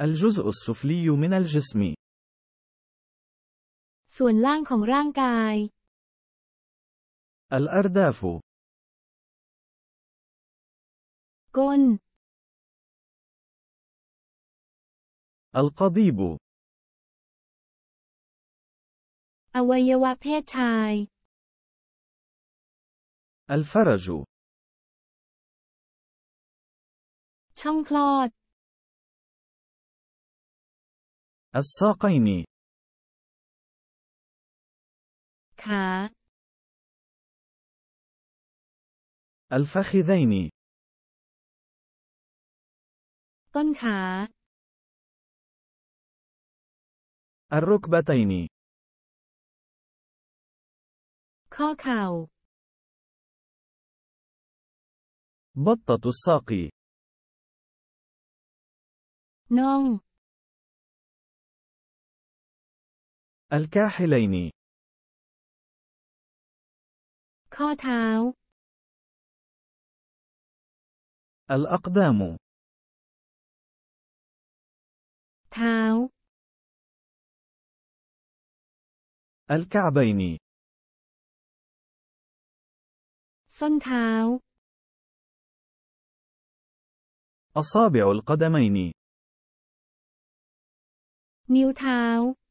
الجزء السفلي من الجسم الأرداف ก้น القضيب أويوا بيتاي الفرج ช่องคลอด الساقين كا الفخذين كا الركبتين ข้อเข่า بطة الساق น่อง الكاحلين كوتاو الأقدام تاو الكعبين تاو أصابع القدمين تاو